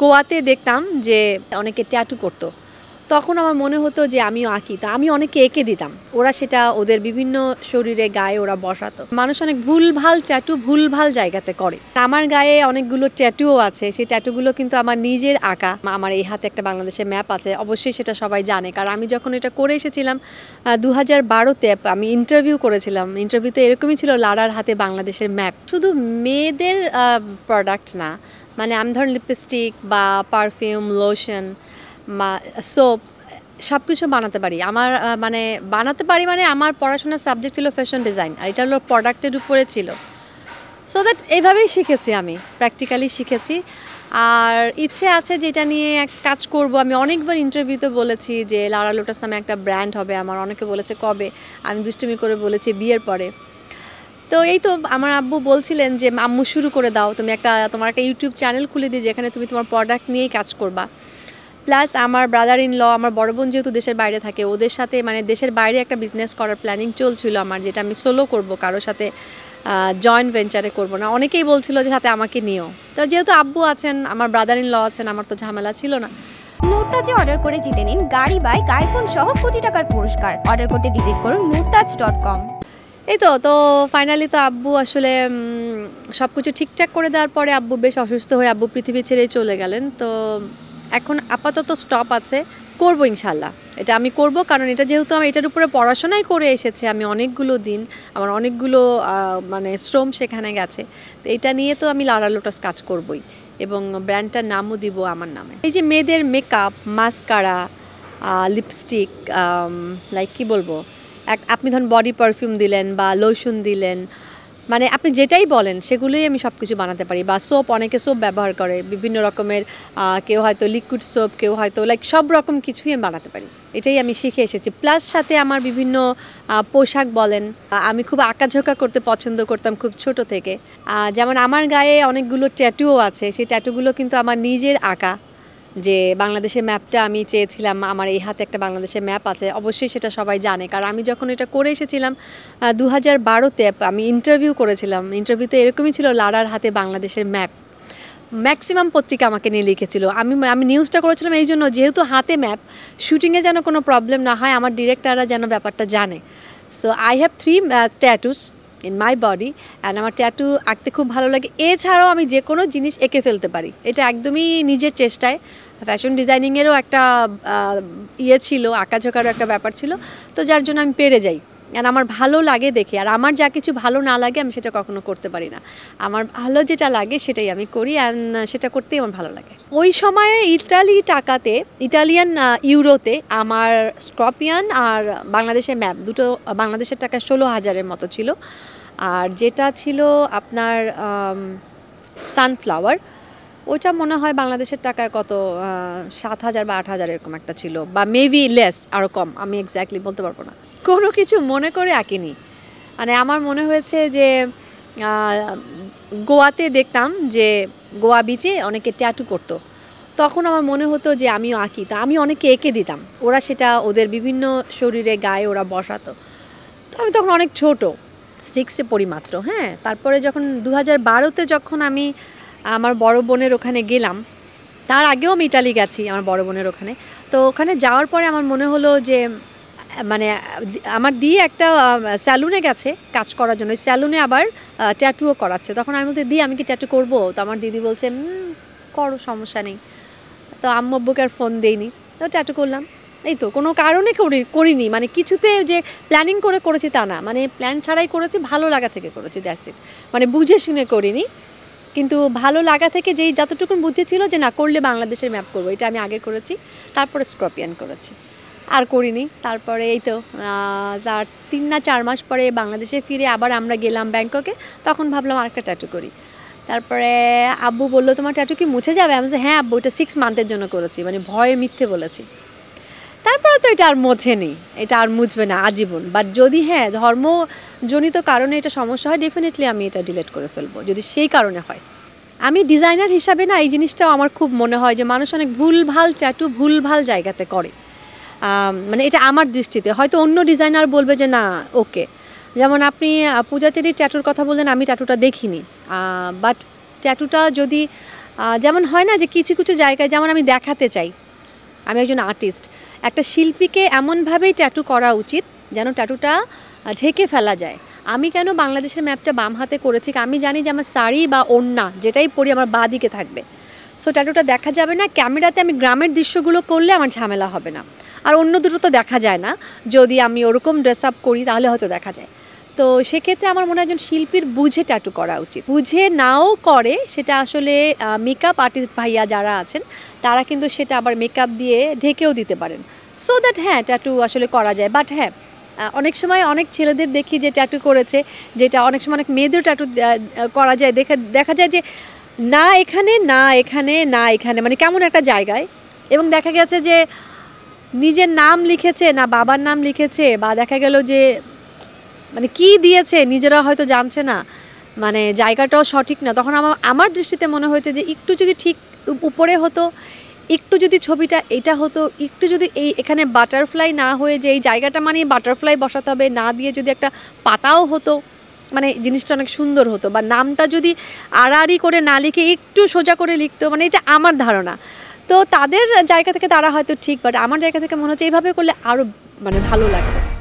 গোয়াতে দেখতাম যে অনেকে ট্যাটু করতো তখন আমার মনে হতো যে আমিও আঁকি তা আমি অনেকে এঁকে দিতাম ওরা সেটা ওদের বিভিন্ন শরীরে গায়ে ওরা বসাতো মানুষ অনেক ভুলভাল ট্যাটু ভুলভাল জায়গাতে করে আমার গায়ে অনেকগুলো ট্যাটুও আছে সেই ট্যাটুগুলো কিন্তু আমার নিজের আঁকা আমার এই হাতে একটা বাংলাদেশের ম্যাপ আছে অবশ্যই সেটা সবাই জানে কারণ আমি যখন এটা করে এসেছিলাম দু হাজার বারোতে আমি ইন্টারভিউ করেছিলাম ইন্টারভিউতে এরকমই ছিল লারার হাতে বাংলাদেশের ম্যাপ শুধু মেয়েদের প্রোডাক্ট না মানে আমি ধরেন লিপস্টিক বা পারফিউম লোশন সোপ সব কিছু বানাতে পারি আমার মানে বানাতে পারি মানে আমার পড়াশোনার সাবজেক্ট ছিল ফ্যাশন ডিজাইন আর এটা হলো প্রোডাক্টের উপরে ছিল সো দ্যাট এইভাবেই শিখেছি আমি প্র্যাকটিক্যালি শিখেছি আর ইচ্ছে আছে যে এটা নিয়ে এক কাজ করব আমি অনেকবার ইন্টারভিউতে বলেছি যে লারা লোটাস নামে একটা ব্র্যান্ড হবে আমার অনেকে বলেছে কবে আমি দুষ্টুমি করে বলেছি বিয়ের পরে তো এই তো আমার আব্বু বলছিলেন যে আম্মু শুরু করে দাও তুমি একটা তোমার একটা ইউটিউব চ্যানেল খুলে দিই যেখানে তুমি তোমার প্রোডাক্ট নিয়েই কাজ করবা প্লাস আমার ব্রাদার ইন ল আমার বড় বোন যেহেতু দেশের বাইরে থাকে ওদের সাথে মানে দেশের বাইরে একটা বিজনেস করার প্ল্যানিং চলছিল আমার যেটা আমি সোলো করব কারোর সাথে জয়েন্ট ভেঞ্চারে করব না অনেকেই বলছিল যে সাথে আমাকে নিও তো যেহেতু আব্বু আছেন আমার ব্রাদার ইন ল আছেন আমার তো ঝামেলা ছিল না মুরতাজে অর্ডার করে জিতে নিন গাড়ি বাইক আইফোন সহ কোটি টাকার পুরস্কার অর্ডার করতে ভিজিট করুন মুরতাজ ডট কম এই তো তো ফাইনালি তো আব্বু আসলে সব কিছু ঠিকঠাক করে দেওয়ার পরে আব্বু বেশ অসুস্থ হয়ে আব্বু পৃথিবী ছেড়ে চলে গেলেন তো এখন আপাতত স্টপ আছে করবো ইনশাল্লাহ এটা আমি করব কারণ এটা যেহেতু আমি এটার উপরে পড়াশোনাই করে এসেছি আমি অনেকগুলো দিন আমার অনেকগুলো মানে শ্রম সেখানে গেছে তো এটা নিয়ে তো আমি লারা লোটাস কাজ করবই এবং ব্র্যান্ডটার নামও দিব আমার নামে এই যে মেয়েদের মেকআপ মাস্কারা লিপস্টিক লাইক কি বলবো আপনি ধরুন বডি পারফিউম দিলেন বা লোশন দিলেন মানে আপনি যেটাই বলেন সেগুলোই আমি সব কিছু বানাতে পারি বা সোপ অনেকে সোপ ব্যবহার করে বিভিন্ন রকমের কেউ হয়তো লিকুইড সোপ কেউ হয়তো লাইক সব রকম কিছুই আমি বানাতে পারি এটাই আমি শিখে এসেছি প্লাস সাথে আমার বিভিন্ন পোশাক বলেন আমি খুব আঁকাঝোঁকা করতে পছন্দ করতাম খুব ছোট থেকে যেমন আমার গায়ে অনেকগুলো ট্যাটুও আছে সেই ট্যাটুগুলো কিন্তু আমার নিজের আঁকা যে বাংলাদেশের ম্যাপটা আমি চেয়েছিলাম আমার এই হাতে একটা বাংলাদেশের ম্যাপ আছে অবশ্যই সেটা সবাই জানে কারণ আমি যখন এটা করে এসেছিলাম দু হাজার বারোতে আমি ইন্টারভিউ করেছিলাম ইন্টারভিউতে এরকমই ছিল লারার হাতে বাংলাদেশের ম্যাপ ম্যাক্সিমাম পত্রিকা আমাকে নিয়ে লিখেছিল আমি আমি নিউজটা করেছিলাম এই জন্য যেহেতু হাতে ম্যাপ শ্যুটিংয়ে যেন কোনো প্রবলেম না হয় আমার ডিরেক্টাররা যেন ব্যাপারটা জানে so I have three tattoos in my body and আমার ট্যাটু আঁকতে খুব ভালো লাগে এছাড়াও আমি যে কোনো জিনিস এঁকে ফেলতে পারি এটা একদমই নিজের চেষ্টায় ফ্যাশন ডিজাইনিংয়েরও একটা ইয়ে ছিল আঁকাঝোঁকারও একটা ব্যাপার ছিল তো যার জন্য আমি পেরে যাই আর আমার ভালো লাগে দেখে আর আমার যা কিছু ভালো না লাগে আমি সেটা কখনো করতে পারি না আমার ভালো যেটা লাগে সেটাই আমি করি অ্যান্ড সেটা করতেই আমার ভালো লাগে ওই সময়ে ইটালি টাকাতে ইটালিয়ান ইউরোতে আমার স্কর্পিয়ান আর বাংলাদেশের ম্যাপ দুটো বাংলাদেশের টাকা ষোলো হাজারের মতো ছিল আর যেটা ছিল আপনার সানফ্লাওয়ার ওটা মনে হয় বাংলাদেশের টাকায় কত সাত হাজার বা আট হাজার এরকম একটা ছিল বা মেবি লেস আরও কম আমি এক্স্যাক্টলি বলতে পারবো না কোনো কিছু মনে করে আঁকিনি মানে আমার মনে হয়েছে যে গোয়াতে দেখতাম যে গোয়া বিচে অনেকে ট্যাটু করতো তখন আমার মনে হতো যে আমিও আঁকি তো আমি অনেকে এঁকে দিতাম ওরা সেটা ওদের বিভিন্ন শরীরে গায়ে ওরা বসাতো তো আমি তখন অনেক ছোট সিক্সে পরিমাত্র হ্যাঁ তারপরে যখন দু হাজার বারোতে যখন আমি আমার বড় বোনের ওখানে গেলাম তার আগেও আমি ইটালি গেছি আমার বড় বোনের ওখানে তো ওখানে যাওয়ার পরে আমার মনে হলো যে মানে আমার দিয়ে একটা স্যালুনে গেছে কাজ করার জন্য স্যালুনে আবার ট্যাটুও করাচ্ছে তখন আমি বলতে দিই আমি কি ট্যাটু করবো তো আমার দিদি বলছে করো সমস্যা নেই তো আম্মব্বুকে আর ফোন দেইনি তো ট্যাটু করলাম এই তো কোনো কারণে করি করিনি মানে কিছুতে যে প্ল্যানিং করে করেছি তা না মানে প্ল্যান ছাড়াই করেছি ভালো লাগা থেকে করেছি দ্যাটস ইট মানে বুঝে শুনে করিনি কিন্তু ভালো লাগা থেকে যেই যতটুকুন বুদ্ধি ছিল যে না করলে বাংলাদেশের ম্যাপ করবো এটা আমি আগে করেছি তারপরে স্ক্রপিয়ান করেছি আর করিনি তারপরে এই তো তার তিন না চার মাস পরে বাংলাদেশে ফিরে আবার আমরা গেলাম ব্যাংককে তখন ভাবলাম আর একটা ট্যাটু করি তারপরে আব্বু বললো তোমার ট্যাটু কি মুছে যাবে আমি হ্যাঁ আব্বু এটা সিক্স মান্থের জন্য করেছি মানে ভয়ে মিথ্যে বলেছি তারপরে তো এটা আর মোছেনি এটা আর মুছবে না আজীবন বাট যদি হ্যাঁ ধর্মজনিত কারণে এটা সমস্যা হয় ডেফিনেটলি আমি এটা ডিলেট করে ফেলবো যদি সেই কারণে হয় আমি ডিজাইনার হিসাবে না এই জিনিসটাও আমার খুব মনে হয় যে মানুষ অনেক ভুল ভাল ট্যাটু ভুল ভাল জায়গাতে করে মানে এটা আমার দৃষ্টিতে হয়তো অন্য ডিজাইনার বলবে যে না ওকে যেমন আপনি পূজা চেরির ট্যাটুর কথা বললেন আমি ট্যাটুটা দেখিনি বাট ট্যাটুটা যদি যেমন হয় না যে কিছু কিছু জায়গায় যেমন আমি দেখাতে চাই আমি একজন আর্টিস্ট একটা শিল্পীকে এমনভাবেই ট্যাটু করা উচিত যেন ট্যাটুটা ঢেকে ফেলা যায় আমি কেন বাংলাদেশের ম্যাপটা বাম হাতে করেছি আমি জানি যে আমার শাড়ি বা ওড়না যেটাই পরি আমার বা দিকে থাকবে সো ট্যাটুটা দেখা যাবে না ক্যামেরাতে আমি গ্রামের দৃশ্যগুলো করলে আমার ঝামেলা হবে না আর অন্য দুটো তো দেখা যায় না যদি আমি ওরকম ড্রেস আপ করি তাহলে হয়তো দেখা যায় তো সেক্ষেত্রে আমার মনে হয় একজন শিল্পীর বুঝে ট্যাটু করা উচিত বুঝে নাও করে সেটা আসলে মেকআপ আর্টিস্ট ভাইয়া যারা আছেন তারা কিন্তু সেটা আবার মেকআপ দিয়ে ঢেকেও দিতে পারেন সো দ্যাট হ্যাঁ ট্যাটু আসলে করা যায় বাট হ্যাঁ অনেক সময় অনেক ছেলেদের দেখি যে ট্যাটু করেছে যেটা অনেক সময় অনেক মেয়েদের ট্যাটু করা যায় দেখা দেখা যায় যে না এখানে না এখানে না এখানে মানে কেমন একটা জায়গায় এবং দেখা গেছে যে নিজের নাম লিখেছে না বাবার নাম লিখেছে বা দেখা গেল যে মানে কি দিয়েছে নিজেরা হয়তো জানছে না মানে জায়গাটাও সঠিক না তখন আমার আমার দৃষ্টিতে মনে হয়েছে যে একটু যদি ঠিক উপরে হতো একটু যদি ছবিটা এটা হতো একটু যদি এই এখানে বাটারফ্লাই না হয়ে যে এই জায়গাটা মানে বাটারফ্লাই বসাতে হবে না দিয়ে যদি একটা পাতাও হতো মানে জিনিসটা অনেক সুন্দর হতো বা নামটা যদি আড়াআড়ি করে না লিখে একটু সোজা করে লিখতো মানে এটা আমার ধারণা তো তাদের জায়গা থেকে তারা হয়তো ঠিক বাট আমার জায়গা থেকে মনে হচ্ছে এইভাবে করলে আরও মানে ভালো লাগবে